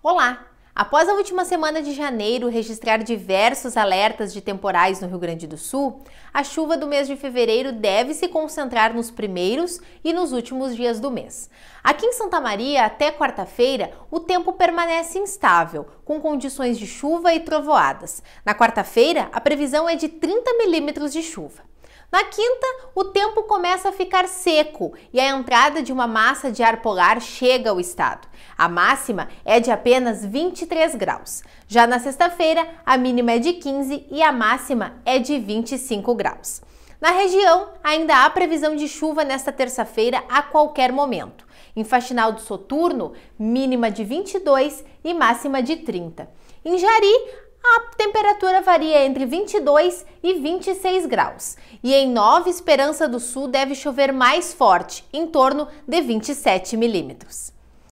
Olá! Após a última semana de janeiro registrar diversos alertas de temporais no Rio Grande do Sul, a chuva do mês de fevereiro deve se concentrar nos primeiros e nos últimos dias do mês. Aqui em Santa Maria, até quarta-feira, o tempo permanece instável, com condições de chuva e trovoadas. Na quarta-feira, a previsão é de 30 milímetros de chuva. Na quinta, o tempo começa a ficar seco e a entrada de uma massa de ar polar chega ao estado. A máxima é de apenas 23 graus. Já na sexta-feira, a mínima é de 15 e a máxima é de 25 graus. Na região, ainda há previsão de chuva nesta terça-feira a qualquer momento. Em Faxinal do Soturno, mínima de 22 e máxima de 30. Em Jari, a temperatura varia entre 22 e 26 graus. E em Nova Esperança do Sul deve chover mais forte, em torno de 27 milímetros.